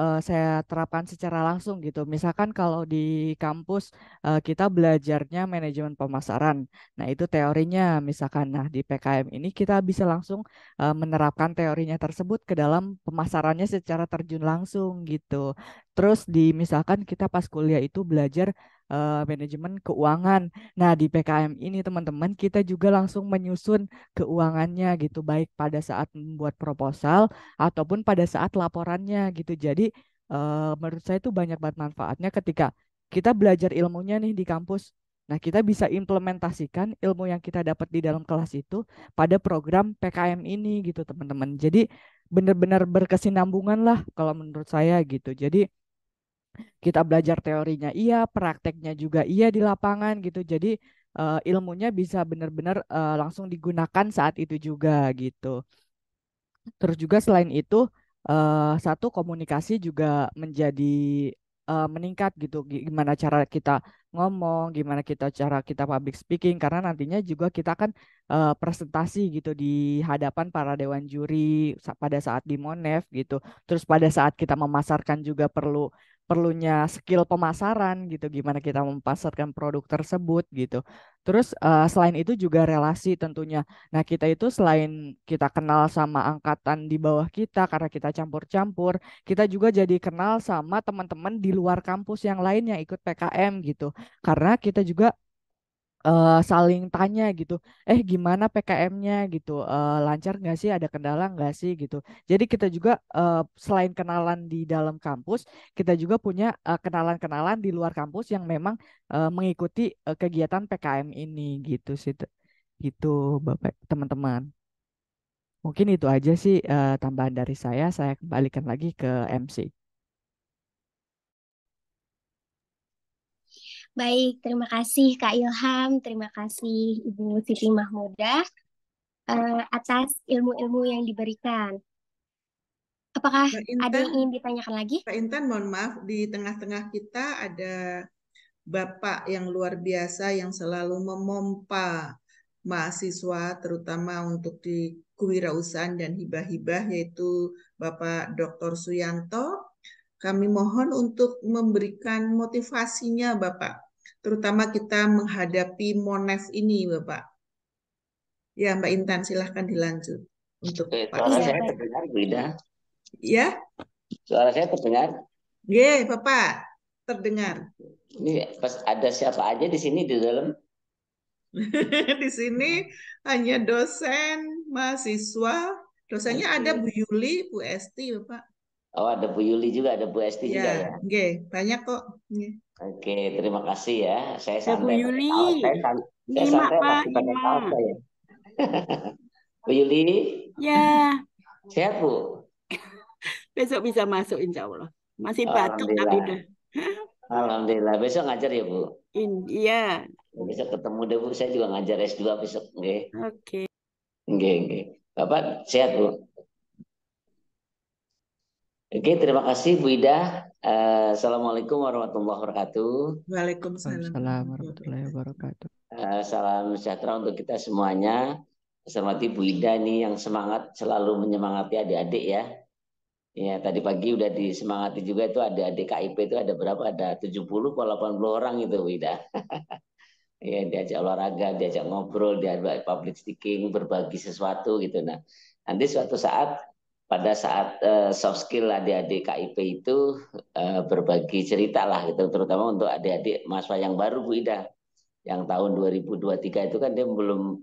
uh, saya terapkan secara langsung gitu. Misalkan kalau di kampus uh, kita belajarnya manajemen pemasaran. Nah, itu teorinya misalkan nah di PKM ini kita bisa langsung uh, menerapkan teorinya tersebut ke dalam pemasarannya secara terjun langsung gitu. Terus di misalkan kita pas kuliah itu belajar uh, manajemen keuangan. Nah, di PKM ini teman-teman kita juga langsung menyusun keuangannya gitu baik pada saat membuat proposal ataupun pada saat laporannya gitu. Jadi uh, menurut saya itu banyak banget manfaatnya ketika kita belajar ilmunya nih di kampus. Nah, kita bisa implementasikan ilmu yang kita dapat di dalam kelas itu pada program PKM ini gitu, teman-teman. Jadi benar-benar berkesinambungan lah kalau menurut saya gitu. Jadi kita belajar teorinya iya, prakteknya juga iya di lapangan gitu. Jadi uh, ilmunya bisa benar-benar uh, langsung digunakan saat itu juga gitu. Terus juga selain itu uh, satu komunikasi juga menjadi uh, meningkat gitu. Gimana cara kita ngomong, gimana kita cara kita public speaking karena nantinya juga kita akan uh, presentasi gitu di hadapan para dewan juri pada saat di Monef gitu. Terus pada saat kita memasarkan juga perlu perlunya skill pemasaran gitu gimana kita memasarkan produk tersebut gitu terus uh, selain itu juga relasi tentunya nah kita itu selain kita kenal sama angkatan di bawah kita karena kita campur-campur kita juga jadi kenal sama teman-teman di luar kampus yang lain yang ikut PKM gitu karena kita juga uh, saling tanya gitu, eh gimana PKM-nya gitu, uh, lancar nggak sih, ada kendala nggak sih gitu. Jadi kita juga uh, selain kenalan di dalam kampus, kita juga punya kenalan kenalan-kenalan di luar kampus yang memang uh, mengikuti uh, kegiatan PKM ini gitu sih, gitu bapak teman-teman. Mungkin itu aja sih uh, tambahan dari saya. Saya kembalikan lagi ke MC. Baik, terima kasih Kak Ilham, terima kasih Ibu Siti Mahmuda uh, atas ilmu-ilmu yang diberikan. Apakah Intan, ada yang ingin ditanyakan lagi? Pak Intan, mohon maaf, di tengah-tengah kita ada Bapak yang luar biasa yang selalu memompa mahasiswa, terutama untuk di kewirausahaan dan hibah-hibah, yaitu Bapak Dr. Suyanto kami mohon untuk memberikan motivasinya Bapak, terutama kita menghadapi Monef ini Bapak. Ya Mbak Intan silahkan dilanjut. Untuk Oke, Pak. saya terdengar Bu Ida. Ya? Suara saya terdengar? Ya, Bapak terdengar. Ini pas ada siapa aja di sini di dalam? di sini hanya dosen, mahasiswa. Dosennya ada Bu Yuli, Bu Esti, Bapak. Oh ada Bu Yuli juga, ada Bu Esti ya, juga ya. Oke, okay. banyak kok. Iya. Oke, okay, terima kasih ya. Saya ya, sampai Bu Yuli. saya, saya, sampai Pak, masih pakai kaos saya. Bu Yuli. Ya. Sehat Bu. Besok bisa masuk Insya Allah. Masih batuk tapi udah. Alhamdulillah. Besok ngajar ya Bu. Iya. Besok ketemu deh Bu. Saya juga ngajar S2 besok. Oke. Oke. Oke. Bapak sehat Bu. Oke, terima kasih Bu Ida. Uh, Assalamualaikum warahmatullahi wabarakatuh. Waalaikumsalam warahmatullahi wabarakatuh. Uh, salam sejahtera untuk kita semuanya. Selamat Bu Ida nih yang semangat selalu menyemangati adik-adik ya. Ya, tadi pagi udah disemangati juga itu ada adik KIP itu ada berapa? Ada 70 atau 80 orang itu Bu Ida. ya, diajak olahraga, diajak ngobrol, diajak public speaking, berbagi sesuatu gitu. Nah, nanti suatu saat pada saat uh, soft skill adik-adik KIP itu uh, berbagi cerita lah gitu terutama untuk adik-adik mahasiswa yang baru Bu Ida yang tahun 2023 itu kan dia belum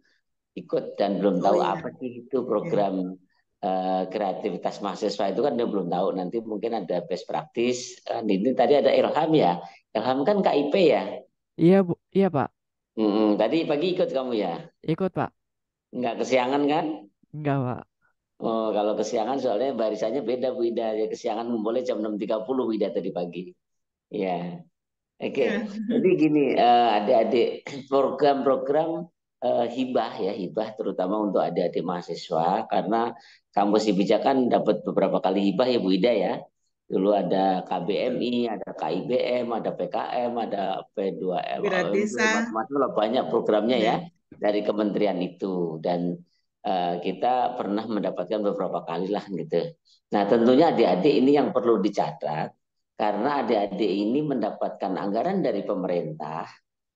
ikut dan belum oh, tahu oh, iya. apa sih itu program uh, kreativitas mahasiswa itu kan dia belum tahu nanti mungkin ada best practice uh, ini tadi ada Ilham ya Ilham kan KIP ya iya Bu iya Pak mm -mm. tadi pagi ikut kamu ya ikut Pak nggak kesiangan kan nggak Pak Oh, kalau kesiangan soalnya barisannya beda Bu Ida. Ya, kesiangan boleh jam 6.30 Bu Ida tadi pagi. Ya. Oke. Okay. Iya. Yeah. Jadi gini, uh, adik-adik program-program uh, hibah ya, hibah terutama untuk adik-adik mahasiswa karena kampus kebijakan dapat beberapa kali hibah ya Bu Ida ya. Dulu ada KBMI, ada KIBM, ada PKM, ada P2M, macam banyak programnya ya iya. dari kementerian itu dan Eh, kita pernah mendapatkan beberapa kali lah gitu. Nah tentunya adik-adik ini yang perlu dicatat karena adik-adik ini mendapatkan anggaran dari pemerintah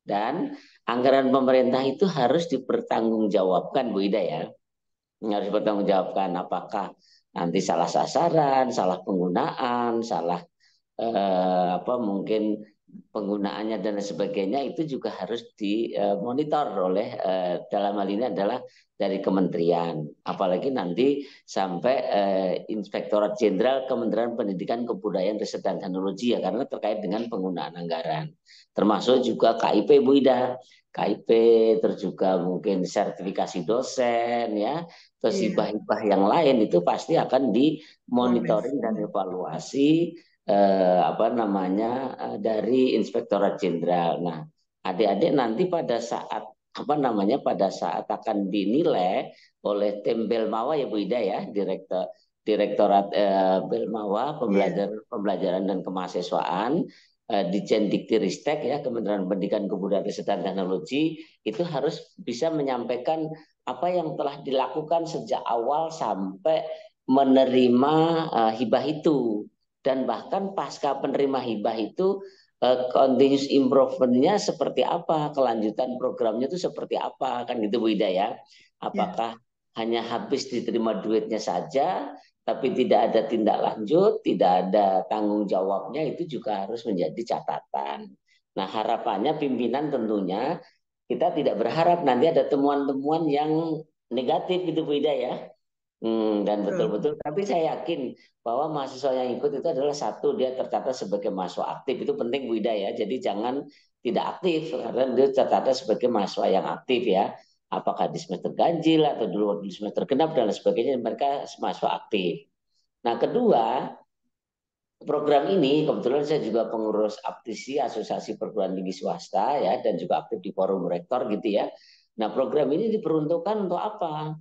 dan anggaran pemerintah itu harus dipertanggungjawabkan Bu Ida ya. Harus dipertanggungjawabkan apakah nanti salah sasaran, salah penggunaan, salah eh, apa mungkin penggunaannya dan sebagainya itu juga harus dimonitor oleh eh, dalam hal ini adalah dari kementerian apalagi nanti sampai eh, inspektorat jenderal Kementerian Pendidikan Kebudayaan Riset dan Teknologi ya karena terkait dengan penggunaan anggaran termasuk juga KIP Bu Ida KIP terus juga mungkin sertifikasi dosen ya terus iya. hibah-hibah yang lain itu pasti akan dimonitoring dan evaluasi eh, apa namanya eh, dari Inspektorat Jenderal. Nah, adik-adik nanti pada saat apa namanya pada saat akan dinilai oleh tim Belmawa ya Bu Ida ya, direktur Direktorat eh, Belmawa iya. pembelajaran pembelajaran dan kemahasiswaan eh, di Ristek ya Kementerian Pendidikan Kebudayaan Riset dan Teknologi itu harus bisa menyampaikan apa yang telah dilakukan sejak awal sampai menerima uh, hibah itu dan bahkan pasca penerima hibah itu uh, continuous improvementnya seperti apa kelanjutan programnya itu seperti apa kan gitu Bu Ida ya apakah ya. hanya habis diterima duitnya saja tapi tidak ada tindak lanjut tidak ada tanggung jawabnya itu juga harus menjadi catatan nah harapannya pimpinan tentunya kita tidak berharap nanti ada temuan-temuan yang negatif gitu Bu Ida ya Hmm, dan betul-betul, tapi saya yakin bahwa mahasiswa yang ikut itu adalah satu, dia tercatat sebagai mahasiswa aktif, itu penting Bu Ida ya, jadi jangan tidak aktif, karena dia tercatat sebagai mahasiswa yang aktif ya, apakah di semester ganjil atau dulu di semester genap dan lain sebagainya, mereka mahasiswa aktif. Nah kedua, program ini kebetulan saya juga pengurus aptisi Asosiasi Perguruan Tinggi Swasta ya, dan juga aktif di forum rektor gitu ya. Nah program ini diperuntukkan untuk apa?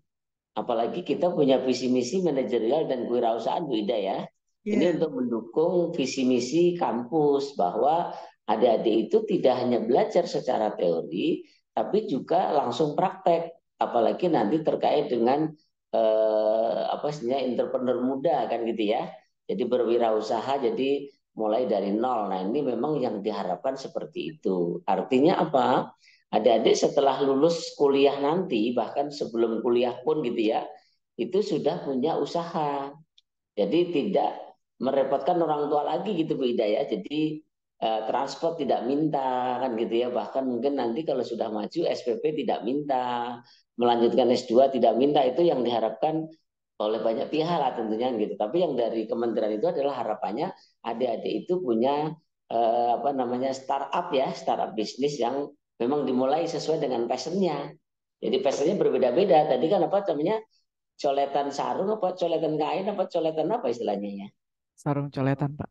apalagi kita punya visi misi manajerial dan kewirausahaan Bu Ida ya. Yeah. Ini untuk mendukung visi misi kampus bahwa adik-adik itu tidak hanya belajar secara teori tapi juga langsung praktek apalagi nanti terkait dengan eh, apa ya, entrepreneur muda kan gitu ya. Jadi berwirausaha jadi mulai dari nol. Nah, ini memang yang diharapkan seperti itu. Artinya apa? adik-adik setelah lulus kuliah nanti bahkan sebelum kuliah pun gitu ya itu sudah punya usaha jadi tidak merepotkan orang tua lagi gitu Bu Ida ya jadi eh, transport tidak minta kan gitu ya bahkan mungkin nanti kalau sudah maju SPP tidak minta melanjutkan S2 tidak minta itu yang diharapkan oleh banyak pihak lah tentunya gitu tapi yang dari kementerian itu adalah harapannya adik-adik itu punya eh, apa namanya startup ya startup bisnis yang memang dimulai sesuai dengan passionnya. Jadi passionnya berbeda-beda. Tadi kan apa namanya? Coletan sarung apa coletan kain apa coletan apa istilahnya ya? Sarung coletan, Pak.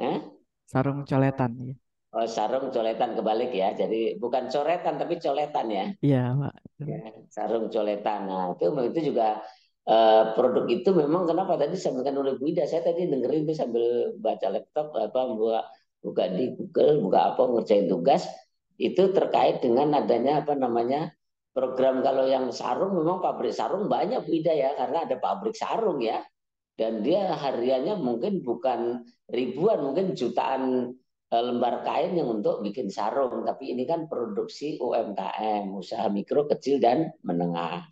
Eh? Sarung coletan ya. Oh, sarung coletan kebalik ya. Jadi bukan coretan tapi coletan ya. Iya, Pak. Ya, sarung coletan. Nah, itu itu juga eh, produk itu memang kenapa tadi sampaikan oleh Bu Ida saya tadi dengerin itu sambil baca laptop apa buka buka di Google buka apa ngerjain tugas itu terkait dengan adanya apa namanya program kalau yang sarung memang pabrik sarung banyak Bu Ida ya karena ada pabrik sarung ya dan dia hariannya mungkin bukan ribuan mungkin jutaan eh, lembar kain yang untuk bikin sarung tapi ini kan produksi UMKM usaha mikro kecil dan menengah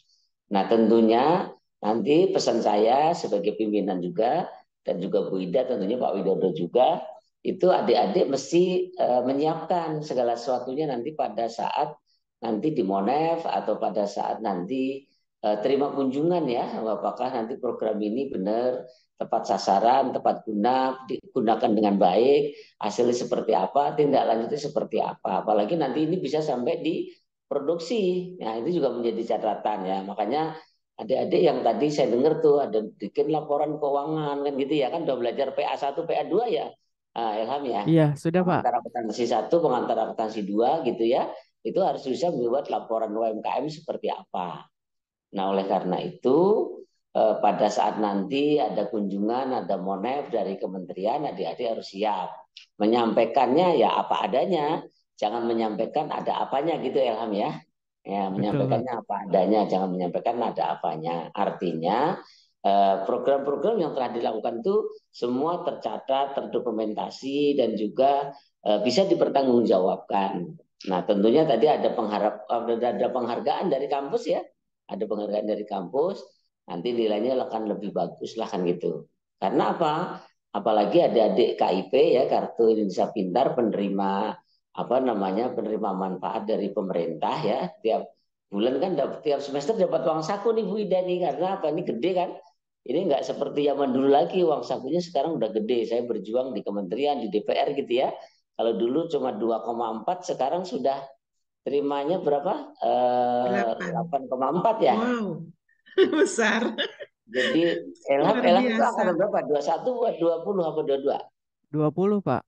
nah tentunya nanti pesan saya sebagai pimpinan juga dan juga Bu Ida tentunya Pak Widodo juga itu adik-adik mesti uh, menyiapkan segala sesuatunya nanti pada saat nanti di Monef atau pada saat nanti uh, terima kunjungan ya apakah nanti program ini benar tepat sasaran, tepat guna, digunakan dengan baik, hasilnya seperti apa, tindak lanjutnya seperti apa. Apalagi nanti ini bisa sampai di diproduksi. ya nah, itu juga menjadi catatan ya. Makanya adik-adik yang tadi saya dengar tuh ada bikin laporan keuangan kan gitu ya kan udah belajar PA1, PA2 ya uh, Ilham ya. Iya, sudah Pak. Pengantar akuntansi satu, pengantar akuntansi dua gitu ya. Itu harus bisa membuat laporan UMKM seperti apa. Nah, oleh karena itu uh, pada saat nanti ada kunjungan, ada monef dari kementerian, adik-adik harus siap. Menyampaikannya ya apa adanya, jangan menyampaikan ada apanya gitu Ilham ya. Ya, menyampaikannya apa adanya, jangan menyampaikan ada apanya. Artinya Eh, program-program yang telah dilakukan itu semua tercatat, terdokumentasi dan juga eh, bisa dipertanggungjawabkan. Nah, tentunya tadi ada pengharap ada penghargaan dari kampus ya. Ada penghargaan dari kampus, nanti nilainya akan lebih bagus lah kan gitu. Karena apa? Apalagi ada adik KIP ya, Kartu Indonesia Pintar penerima apa namanya? penerima manfaat dari pemerintah ya. Tiap bulan kan tiap semester dapat uang saku nih Bu Ida nih karena apa ini gede kan ini nggak seperti zaman dulu lagi, uang sakunya sekarang udah gede. Saya berjuang di kementerian, di DPR gitu ya. Kalau dulu cuma 2,4, sekarang sudah terimanya berapa? Eh, delapan koma ya. Wow, besar. Jadi elap elap itu akan berapa? 21 satu, dua puluh apa dua dua? pak.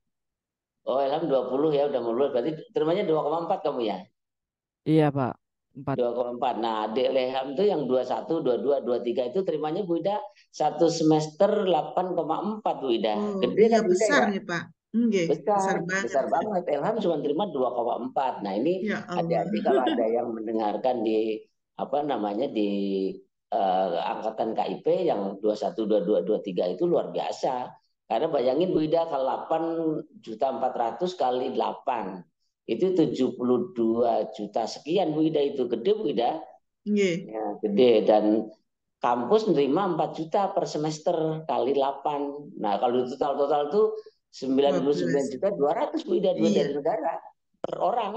Oh elap 20 ya udah mulus. Berarti terimanya 2,4 kamu ya? Iya pak. 24. Dua Nah, adik Leham itu yang 21, 22, 23 itu terimanya Bu Ida satu semester 8,4 Bu Ida. Oh, Gede iya, kan, besar ya, nih Pak. Okay. Besar, besar banget. Besar banget. Ilham cuma terima 2,4. Nah ini ya hati-hati kalau ada yang mendengarkan di apa namanya di uh, angkatan KIP yang 21, 22, 23 itu luar biasa. Karena bayangin Bu Ida kalau 8 juta 400 kali 8 itu 72 juta sekian Bu Ida itu gede Bu Ida. Yeah. Ya, gede dan kampus menerima 4 juta per semester kali 8. Nah, kalau total total itu 99 juta 200 Bu Ida dua yeah. dari negara per orang.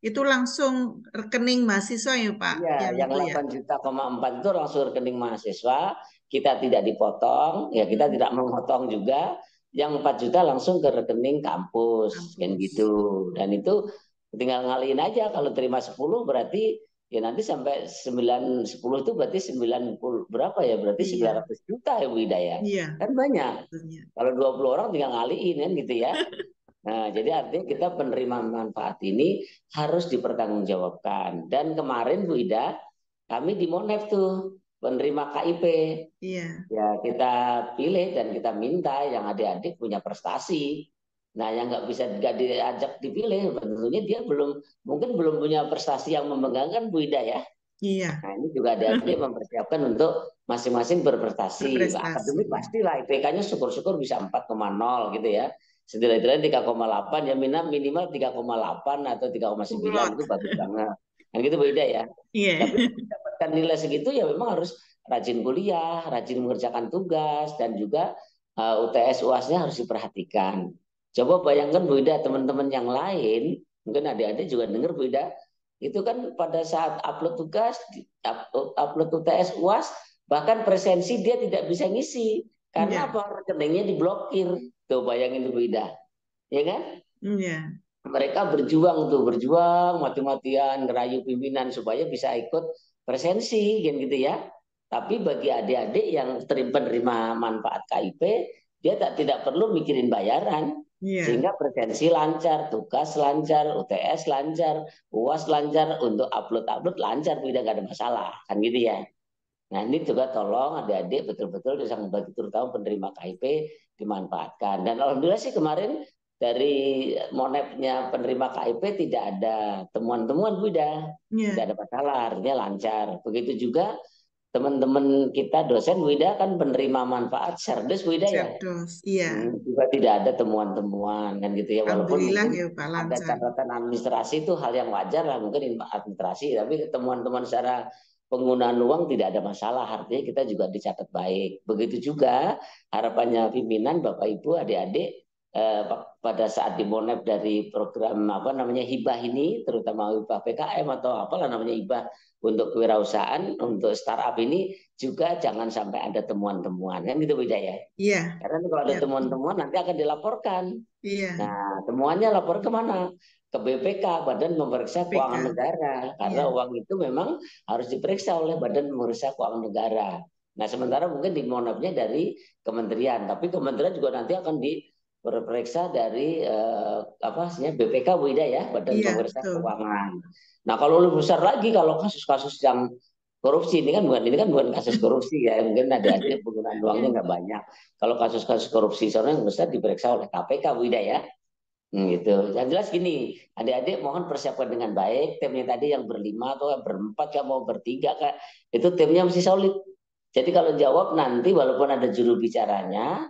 Itu langsung rekening mahasiswa ya Pak? Ya, yang, yang 8 ya? juta koma 4 itu langsung rekening mahasiswa. Kita tidak dipotong, ya kita hmm. tidak memotong juga yang 4 juta langsung ke rekening kampus, kampus. kan gitu. Dan itu tinggal ngalihin aja kalau terima 10 berarti ya nanti sampai 9 10 itu berarti 90 berapa ya? Berarti iya. 900 juta ya Bu Hidayah, Iya. Kan banyak. Iya. Kalau Kalau 20 orang tinggal ngalihin kan gitu ya. Nah, jadi artinya kita penerima manfaat ini harus dipertanggungjawabkan. Dan kemarin Bu Ida, kami di Monef tuh penerima KIP. Iya. Ya kita pilih dan kita minta yang adik-adik punya prestasi. Nah yang nggak bisa nggak diajak dipilih, tentunya dia belum mungkin belum punya prestasi yang memegangkan Bu Ida ya. Iya. Nah ini juga adik-adik mempersiapkan untuk masing-masing berprestasi. Nah, berprestasi. Akademik pastilah IPK-nya syukur-syukur bisa 4,0 gitu ya. Setidaknya 3,8 ya minimal minimal 3,8 atau 3,9 itu bagus banget. Kan gitu Bu Ida ya. Iya. Tapi mendapatkan nilai segitu ya memang harus rajin kuliah, rajin mengerjakan tugas, dan juga uh, eh, UTS UASnya harus diperhatikan. Coba bayangkan Bu Ida, teman-teman yang lain, mungkin adik-adik juga dengar Bu Ida, itu kan pada saat upload tugas, upload UTS UAS, bahkan presensi dia tidak bisa ngisi. Karena ya. apa? Rekeningnya diblokir. Tuh bayangin Bu Ida. Ya kan? Iya. Mereka berjuang tuh, berjuang mati-matian, ngerayu pimpinan supaya bisa ikut presensi kan gitu ya. Tapi bagi adik-adik yang terima-terima manfaat KIP, dia tak tidak perlu mikirin bayaran. Yeah. Sehingga presensi lancar, tugas lancar, UTS lancar, UAS lancar, untuk upload-upload lancar, tidak ada masalah. Kan gitu ya. Nah ini juga tolong adik-adik betul-betul bisa membagi terutama penerima KIP dimanfaatkan. Dan alhamdulillah sih kemarin dari monetnya penerima KIP tidak ada temuan-temuan buda, yeah. tidak ada masalah, artinya lancar. Begitu juga teman-teman kita dosen buda kan penerima manfaat serdes buda ya. iya. Hmm, juga tidak ada temuan-temuan kan gitu ya. Walaupun ya, Pak, ada catatan administrasi itu hal yang wajar lah mungkin administrasi, tapi temuan-temuan secara penggunaan uang tidak ada masalah artinya kita juga dicatat baik begitu juga harapannya pimpinan bapak ibu adik-adik eh, pada saat dimonep dari program apa namanya hibah ini terutama hibah PKM atau apalah namanya hibah untuk kewirausahaan untuk startup ini juga jangan sampai ada temuan-temuan kan gitu beda ya iya karena kalau ada iya. temuan-temuan ya. nanti akan dilaporkan iya nah temuannya lapor kemana ke BPK Badan Pemeriksa Keuangan Negara karena ya. uang itu memang harus diperiksa oleh Badan Pemeriksa Keuangan Negara Nah, sementara mungkin dimonopnya dari kementerian, tapi kementerian juga nanti akan di berperiksa dari eh, apa sih BPK Bu Ida ya Badan ya, Pemeriksa Keuangan. Nah kalau lebih besar lagi kalau kasus-kasus yang korupsi ini kan bukan ini kan bukan kasus korupsi ya mungkin ada aja iya. penggunaan uangnya iya. nggak banyak. Kalau kasus-kasus korupsi sebenarnya yang besar diperiksa oleh KPK Bu Ida ya. Hmm, gitu. Yang jelas gini, adik-adik mohon persiapkan dengan baik timnya tadi yang berlima atau yang berempat yang mau bertiga kan itu timnya masih solid. Jadi kalau jawab nanti walaupun ada juru bicaranya,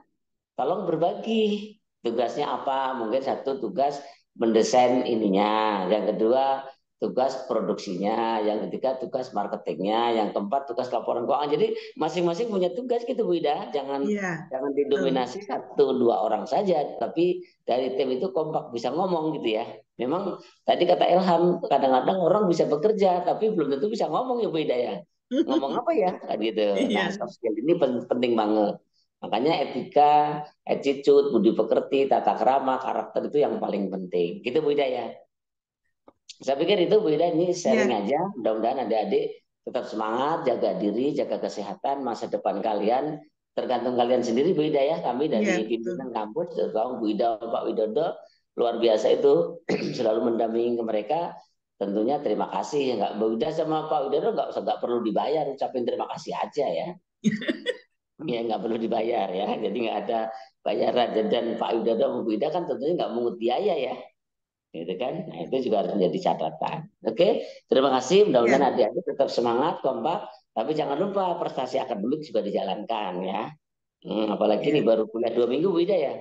tolong berbagi tugasnya apa mungkin satu tugas mendesain ininya yang kedua tugas produksinya yang ketiga tugas marketingnya yang keempat tugas laporan keuangan jadi masing-masing punya tugas gitu Bu Ida jangan ya. jangan didominasi satu dua orang saja tapi dari tim itu kompak bisa ngomong gitu ya memang tadi kata Ilham kadang-kadang orang bisa bekerja tapi belum tentu bisa ngomong ya Bu Ida ya ngomong apa ya Tadi kan gitu ya. nah ini penting banget Makanya etika, attitude, budi pekerti, tata kerama, karakter itu yang paling penting. Gitu Bu Ida ya. Saya pikir itu Bu Ida ini sering yeah. aja. Mudah-mudahan adik-adik tetap semangat, jaga diri, jaga kesehatan, masa depan kalian tergantung kalian sendiri Bu Ida ya. Kami dari yeah, iya, pimpinan kampus, terutama Bu Ida, Pak Widodo, luar biasa itu selalu mendampingi mereka. Tentunya terima kasih ya Bu Ida sama Pak Widodo nggak perlu dibayar, ucapin terima kasih aja ya. ya nggak perlu dibayar ya jadi nggak ada bayaran dan Pak Widodo Bu Ida kan tentunya nggak mengut biaya ya gitu kan nah itu juga harus menjadi catatan oke terima kasih mudah-mudahan ya. adik-adik tetap semangat kompak tapi jangan lupa prestasi akademik juga dijalankan ya hmm, apalagi ya. ini baru kuliah dua minggu Bu Ida ya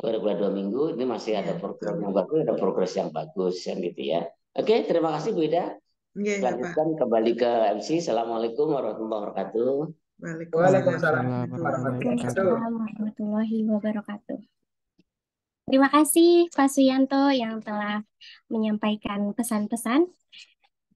baru kuliah dua minggu ini masih ada ya, program yang bagus ada progres yang bagus yang gitu ya oke terima kasih Bu Ida ya, ya Lanjutkan kembali ke MC. Assalamualaikum warahmatullahi wabarakatuh. Waalaikumsalam warahmatullahi wabarakatuh. Terima kasih Pak Suyanto yang telah menyampaikan pesan-pesan.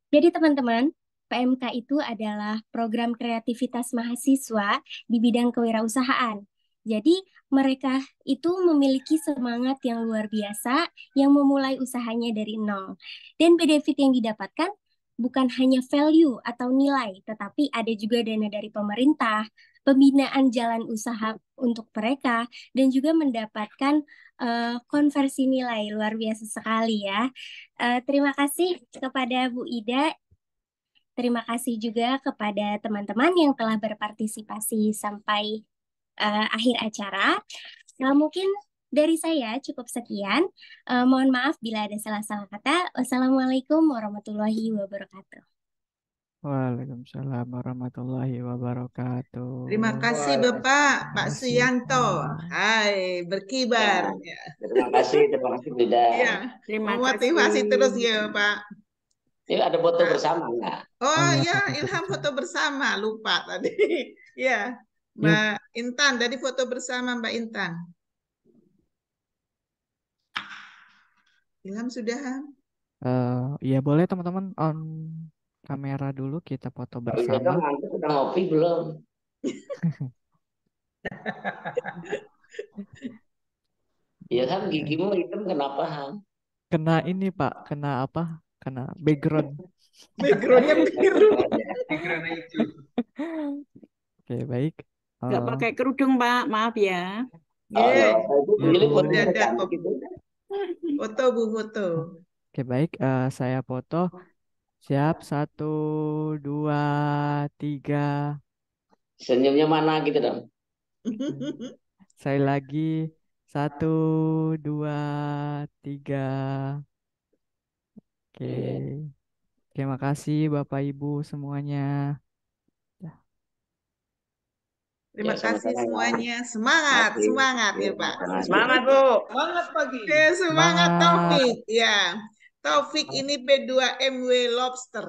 Jadi teman-teman, PMK itu adalah program kreativitas mahasiswa di bidang kewirausahaan. Jadi mereka itu memiliki semangat yang luar biasa yang memulai usahanya dari nol. Dan benefit yang didapatkan bukan hanya value atau nilai, tetapi ada juga dana dari pemerintah, pembinaan jalan usaha untuk mereka, dan juga mendapatkan uh, konversi nilai luar biasa sekali ya. Uh, terima kasih kepada Bu Ida. Terima kasih juga kepada teman-teman yang telah berpartisipasi sampai uh, akhir acara. Nah, mungkin dari saya cukup sekian. Uh, mohon maaf bila ada salah-salah kata. Wassalamualaikum warahmatullahi wabarakatuh. Waalaikumsalam warahmatullahi wabarakatuh. Terima kasih Bapak Pak Suyanto. Hai, berkibar. Ya, terima kasih, terima kasih Bida. Ya, terima kasih. Motivasi terus ya Pak. Ini ya, ada foto Pak. bersama enggak? Oh, oh ya, Ilham foto bersama, lupa tadi. ya. Mbak ya. Intan, tadi foto bersama Mbak Intan. Ilham sudah? Uh, ya boleh teman-teman on kamera dulu kita foto gitu, bersama. Oh, udah ngopi belum? kan gigimu hitam kenapa Ham? Kena ini Pak, kena apa? Kena background. Backgroundnya biru. Backgroundnya itu. Oke baik. Gak eh, pakai kerudung Pak, maaf ya. Oh, yeah. ya, ya, ya, ya, ya. Foto Bu foto. Oke baik, uh, saya foto. Siap, satu, dua, tiga. Senyumnya mana gitu dong? saya lagi, satu, dua, tiga. Oke, iya. terima kasih Bapak Ibu semuanya. Terima ya, kasih semuanya. Semangat, Oke. semangat ya iya, Pak. Semangat Bu. Semangat pagi. Ya, semangat semangat. Taufik. Ya. Taufik ini P2MW Lobster.